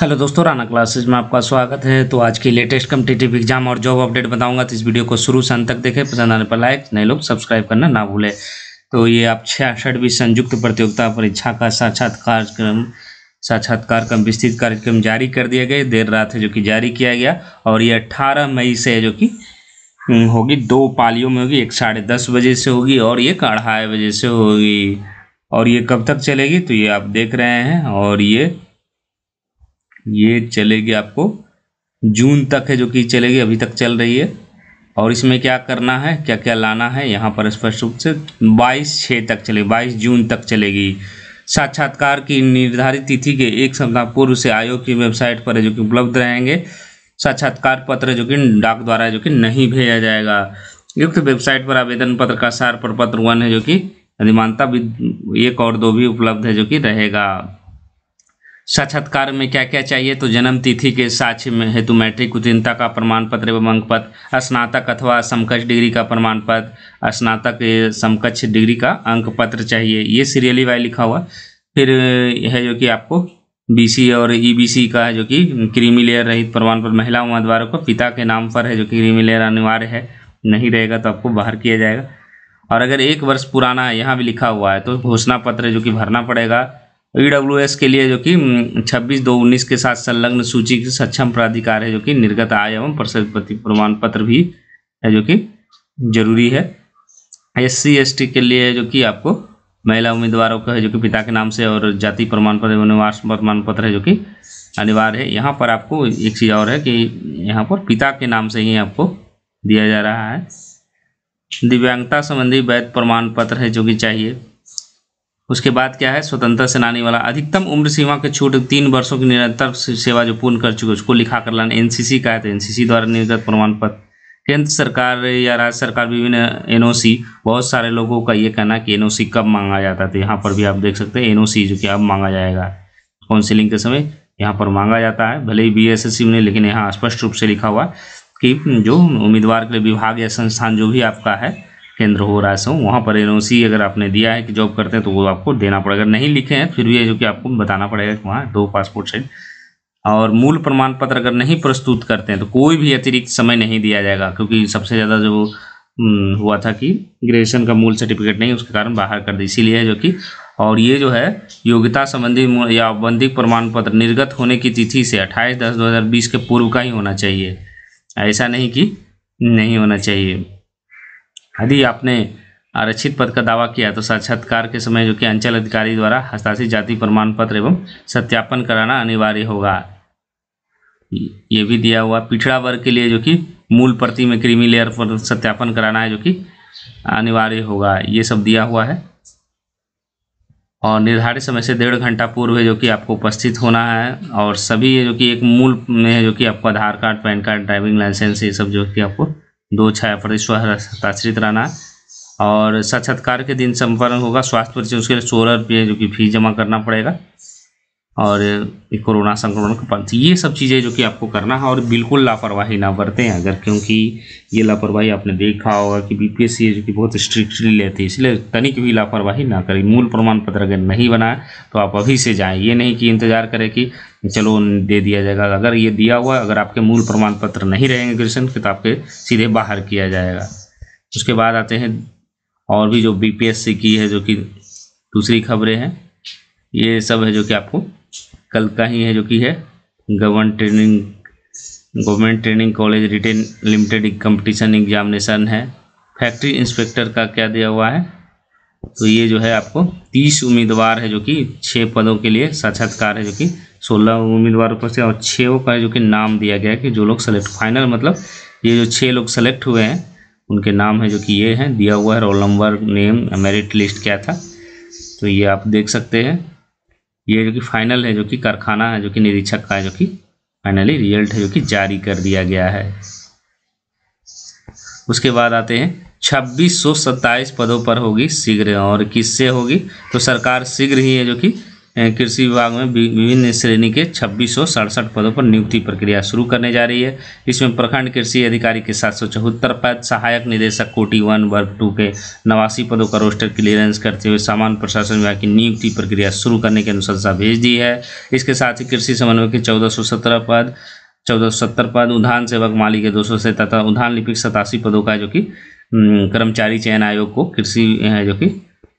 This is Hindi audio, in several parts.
हेलो दोस्तों राना क्लासेज में आपका स्वागत है तो आज की लेटेस्ट कम्पिटेटिव एग्जाम और जॉब अपडेट बताऊंगा तो इस वीडियो को शुरू से अंत तक देखें पसंद आने पर लाइक नए लोग सब्सक्राइब करना ना भूलें तो ये आप छियासठवीं संयुक्त प्रतियोगिता परीक्षा का साक्षात्कार क्रम साक्षात्कार कम विस्तृत कार्यक्रम जारी कर दिया गया देर रात है जो कि जारी किया गया और ये अट्ठारह मई से जो कि हम्म, होगी दो पालियों में होगी एक साढ़े दस बजे से होगी और एक अढ़ाई बजे से होगी और ये कब तक चलेगी तो ये आप देख रहे हैं और ये ये चलेगी आपको जून तक है जो कि चलेगी अभी तक चल रही है और इसमें क्या करना है क्या क्या लाना है यहाँ पर स्पष्ट रूप से 22 छः तक चले 22 जून तक चलेगी साक्षात्कार की निर्धारित तिथि के एक सप्ताह पूर्व से आयोग की वेबसाइट पर जो कि उपलब्ध रहेंगे साक्षात्कार पत्र जो कि डाक द्वारा जो कि नहीं भेजा जाएगा युक्त वेबसाइट पर आवेदन पत्र का सार प्रपत्र वन है जो कि अधिमानता एक और दो भी उपलब्ध है जो कि रहेगा साक्षात्कार में क्या क्या चाहिए तो जन्म तिथि के साक्ष्य में हेतु मैट्रिक उत्तीर्णता का प्रमाण पत्र एवं अंक पत्र स्नातक अथवा समकक्ष डिग्री का प्रमाण पत्र स्नातक समकक्ष डिग्री का अंक पत्र चाहिए ये सीरियली वाई लिखा हुआ फिर है जो कि आपको बीसी और ईबीसी e का है जो कि क्रीमी लेयर रहित प्रमाण पत्र महिला उम्मीदवारों को पिता के नाम पर है जो कि क्रीमी लेयर अनिवार्य है नहीं रहेगा तो आपको बाहर किया जाएगा और अगर एक वर्ष पुराना है यहाँ भी लिखा हुआ है तो घोषणा पत्र जो कि भरना पड़ेगा ई e के लिए जो कि हम्म, छब्बीस दो उन्नीस के साथ संलग्न सूची के सक्षम प्राधिकार है जो कि निर्गत आय एवं प्रशस्ति प्रमाण पत्र भी है जो कि जरूरी है एस सी के लिए जो कि आपको महिला उम्मीदवारों का है जो कि पिता के नाम से और जाति प्रमाण पत्र एवं निवास प्रमाण पत्र है जो कि अनिवार्य है यहाँ पर आपको एक चीज़ और है कि यहाँ पर पिता के नाम से ही आपको दिया जा रहा है दिव्यांगता संबंधी वैध प्रमाण पत्र है जो कि चाहिए उसके बाद क्या है स्वतंत्र सेनानी वाला अधिकतम उम्र सीमा के छूट तीन वर्षों की निरंतर सेवा जो पूर्ण कर चुके उसको लिखा कर लाना एनसीसी का है तो एनसीसी द्वारा निर्गत प्रमाण पत्र केंद्र सरकार या राज्य सरकार विभिन्न एनओसी बहुत सारे लोगों का ये कहना कि एनओसी कब मांगा जाता है तो यहाँ पर भी आप देख सकते हैं एनओसी जो कि अब मांगा जाएगा काउंसिलिंग के समय यहाँ पर मांगा जाता है भले ही बी एस ने लेकिन यहाँ स्पष्ट रूप से लिखा हुआ कि जो उम्मीदवार के लिए विभाग या संस्थान जो भी आपका है केंद्र हो रहा है वहाँ पर एन अगर आपने दिया है कि जॉब करते हैं तो वो आपको देना पड़ेगा अगर नहीं लिखे हैं फिर भी है जो कि आपको बताना पड़ेगा कि वहाँ दो पासपोर्ट साइज और मूल प्रमाण पत्र अगर नहीं प्रस्तुत करते हैं तो कोई भी अतिरिक्त समय नहीं दिया जाएगा क्योंकि सबसे ज़्यादा जो हुआ था कि ग्रेजुएशन का मूल सर्टिफिकेट नहीं उसके कारण बाहर कर दी इसीलिए जो कि और ये जो है योग्यता संबंधी या औबंधिक प्रमाण पत्र निर्गत होने की तिथि से अट्ठाईस दस दो के पूर्व का ही होना चाहिए ऐसा नहीं कि नहीं होना चाहिए यदि आपने आरक्षित पद का दावा किया तो साक्षात्कार के समय जो कि अंचल अधिकारी द्वारा हस्ताक्षर जाति प्रमाण पत्र एवं सत्यापन कराना अनिवार्य होगा ये भी दिया हुआ पिछड़ा वर्ग के लिए जो कि मूल प्रति में क्रीमी लेयर पर सत्यापन कराना है जो कि अनिवार्य होगा ये सब दिया हुआ है और निर्धारित समय से डेढ़ घंटा पूर्व है जो कि आपको उपस्थित होना है और सभी जो कि एक मूल में है जो कि आपको Aadhaar card PAN card driving licence ये सब जो कि आपको दो छाया फरवरी स्व रहना और साक्षात्कार के दिन संपन्न होगा स्वास्थ्य परिचय उसके लिए सोलह रुपये जो कि फीस जमा करना पड़ेगा और कोरोना संक्रमण का पंथ ये सब चीज़ें जो कि आपको करना है और बिल्कुल लापरवाही ना बरतें अगर क्योंकि ये लापरवाही आपने देखा होगा कि बी पी जो कि बहुत स्ट्रिक्टली लेती है इसलिए तनिक भी लापरवाही ना करें मूल प्रमाण पत्र अगर नहीं बनाए तो आप अभी से जाएं ये नहीं कि इंतज़ार करें कि चलो दे दिया जाएगा अगर ये दिया हुआ अगर आपके मूल प्रमाण पत्र नहीं रहेंगे ग्रेजुएशन के तो आपके सीधे बाहर किया जाएगा उसके बाद आते हैं और भी जो बी की है जो कि दूसरी खबरें हैं ये सब है जो कि आपको कल का ही है जो कि है government training government training college written limited competition examination है फैक्ट्री इंस्पेक्टर का क्या दिया हुआ है तो ये जो है आपको तीस उम्मीदवार है जो कि छः पदों के लिए साक्षात्कार है जो कि सोलह उम्मीदवारों पर से और छः का जो कि नाम दिया गया है कि जो लोग सेलेक्ट फाइनल मतलब ये जो छः लोग सेलेक्ट हुए हैं उनके नाम है जो कि ये हैं दिया हुआ है roll number name merit list क्या था तो ये आप देख सकते हैं ये जो कि फाइनल है जो कि कारखाना है जो कि निरीक्षक का है जो कि फाइनली रिजल्ट है जो कि जारी कर दिया गया है उसके बाद आते हैं छब्बीस पदों पर होगी शीघ्र और किससे होगी तो सरकार शीघ्र ही है जो कि कृषि विभाग में विभिन्न श्रेणी के छब्बीस सौ सड़सठ पदों पर नियुक्ति प्रक्रिया शुरू करने जा रही है इसमें प्रखंड कृषि अधिकारी के सात सौ चौहत्तर पद सहायक निदेशक कोटी वन वर्ग टू के नवासी पदों का रोस्टर क्लियरेंस करते हुए सामान्य प्रशासन विभाग की नियुक्ति प्रक्रिया शुरू करने की अनुशंसा भेज दी है इसके साथ ही कृषि समन्वय के चौदह सौ सत्रह पद चौदह सौ सत्तर पद उधान सेवक माली के दो सौ से तथा उधान लिपिक सतासी पदों का जो कि कर्मचारी चयन आयोग को कृषि जो कि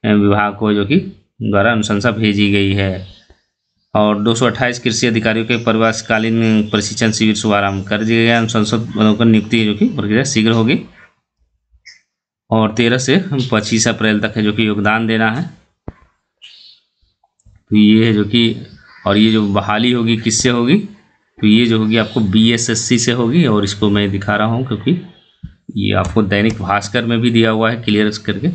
विभाग को जो कि द्वारा अनुशंसा भेजी गई है और 228 कृषि अधिकारियों के प्रवासकालीन प्रशिक्षण शिविर शुभारंभ कर दिया गया अनुशंसा पदों नियुक्ति जो कि प्रक्रिया शीघ्र होगी और तेरह से पच्चीस अप्रैल तक है जो कि योगदान देना है तो ये है जो कि और ये जो बहाली होगी किससे होगी तो ये जो होगी आपको बी से होगी और इसको मैं दिखा रहा हूँ क्योंकि ये आपको दैनिक भास्कर में भी दिया हुआ है क्लियर करके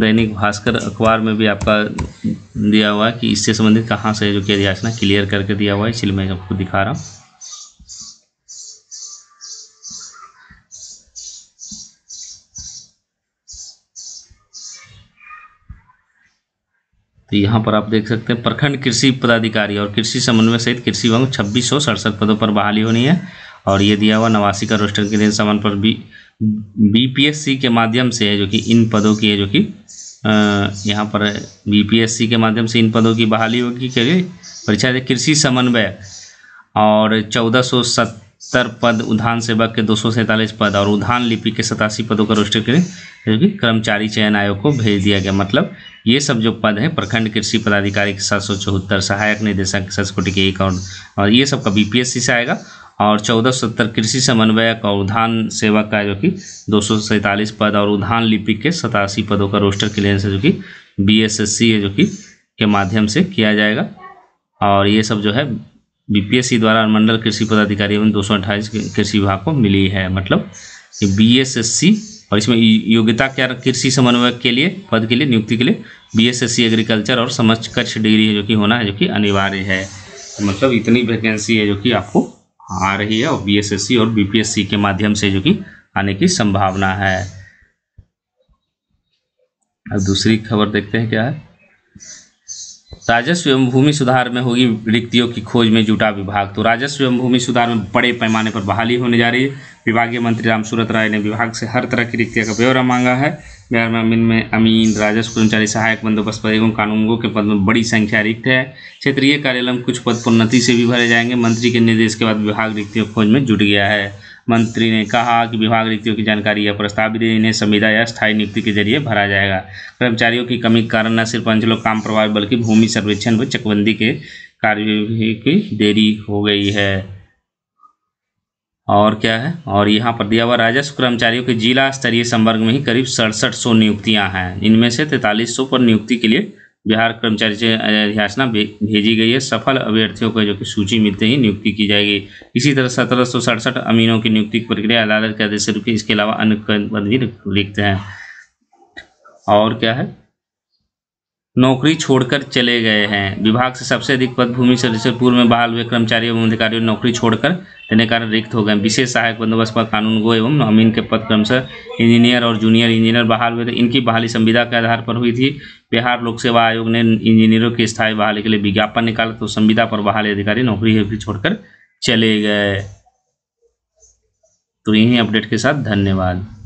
दैनिक भास्कर अखबार में भी आपका दिया हुआ है कि इससे संबंधित कहाँ से जो किया जाचना क्लियर करके दिया हुआ है इसलिए मैं आपको दिखा रहा हूँ तो यहाँ पर आप देख सकते हैं प्रखंड कृषि पदाधिकारी और कृषि समन्वय सहित कृषि एवं छब्बीस सौ सड़सठ पदों पर बहाली होनी है और ये दिया हुआ नवासी का रोस्टर के लिए समान पर बी बीपीएससी के माध्यम से है जो कि इन पदों की है जो कि यहाँ पर बीपीएससी के माध्यम से इन पदों की बहाली होगी के लिए परीक्षा कृषि समन्वय और चौदह सौ सत्तर पद उधान सेवक के दो सौ सैंतालीस पद और उधान लिपि के सतासी पदों का रोस्टर के लिए जो कि कर्मचारी चयन आयोग को भेज दिया गया मतलब ये सब जो पद हैं प्रखंड कृषि पदाधिकारी के सात सौ चौहत्तर सहायक निदेशक सस्कोटी के एक और, और ये सब का बीपीएससी से आएगा और चौदह सत्तर कृषि समन्वयक और उधान सेवक का जो कि दो पद और उधान लिपिक के सतासी पदों का रोस्टर क्लियरेंस है जो कि बी है जो कि के माध्यम से किया जाएगा और ये सब जो है बीपीएससी द्वारा अनुमंडल कृषि पदाधिकारी एवं दो कृषि विभाग को मिली है मतलब सी और इसमें योग्यता क्या कृषि समन्वयक के लिए पद के लिए नियुक्ति के लिए सी एग्रीकल्चर और समझ कक्ष डिग्री है जो कि होना है जो कि अनिवार्य है मतलब इतनी वैकेंसी है जो कि आपको आ रही है और बी और बीपीएससी के माध्यम से जो कि आने की संभावना है अब दूसरी खबर देखते हैं क्या है राजस्व एवं भूमि सुधार में होगी रिक्तियों की खोज में जुटा विभाग तो राजस्व एवं भूमि सुधार में बड़े पैमाने पर बहाली होने जा रही है विभागीय मंत्री रामसूरत राय ने विभाग से हर तरह की रिक्तियों का ब्यौरा मांगा है बिहार में अमीन में अमीन राजस्व कर्मचारी सहायक बंदोबस्त पद एवं कानूनों के पद में बड़ी संख्या रिक्त है क्षेत्रीय कार्यालय में कुछ पद प्रोन्नति से भी भरे जाएंगे मंत्री के निर्देश के बाद विभाग रिक्तियों खोज में जुट गया है मंत्री ने कहा कि विभाग रिक्तियों की जानकारी या प्रस्ताव भी इन्हें संविदा या स्थायी नियुक्ति के जरिए भरा जाएगा कर्मचारियों की कमी के कारण न सिर्फ अंचलों काम प्रभावित बल्कि भूमि सर्वेक्षण व चकबंदी के कार्य की देरी हो गई है और क्या है और यहाँ पर दिया हुआ राजस्व कर्मचारियों के जिला स्तरीय संवर्ग में ही करीब सड़सठ सौ नियुक्तियाँ हैं इनमें से तैंतालीस सौ पर नियुक्ति के लिए बिहार कर्मचारी अध्यासना भेजी गई है सफल अभ्यर्थियों को जो कि सूची मिलते ही नियुक्ति की जाएगी इसी तरह सत्रह सौ सड़सठ अमीनों की नियुक्ति प्रक्रिया अदालत के आदेश से रुकी इसके अलावा अन्य पद भी लिखते हैं और क्या है नौकरी छोड़कर चले गए हैं विभाग से सबसे अधिक पद भूमि सदस्यपुर में बहाल हुए कर्मचारी एवं अधिकारियों नौकरी छोड़कर देने कारण रिक्त हो गए विशेष सहायक बंदोबस्त पर कानून गो एवं अमीन के पद से इंजीनियर और जूनियर इंजीनियर बहाल हुए थे इनकी बहाली संविदा के आधार पर हुई थी बिहार लोक सेवा आयोग ने इंजीनियरों की स्थायी बहाली के लिए विज्ञापन निकाला तो संविदा पर बहाली अधिकारी नौकरी छोड़कर चले गए तो यही अपडेट के साथ धन्यवाद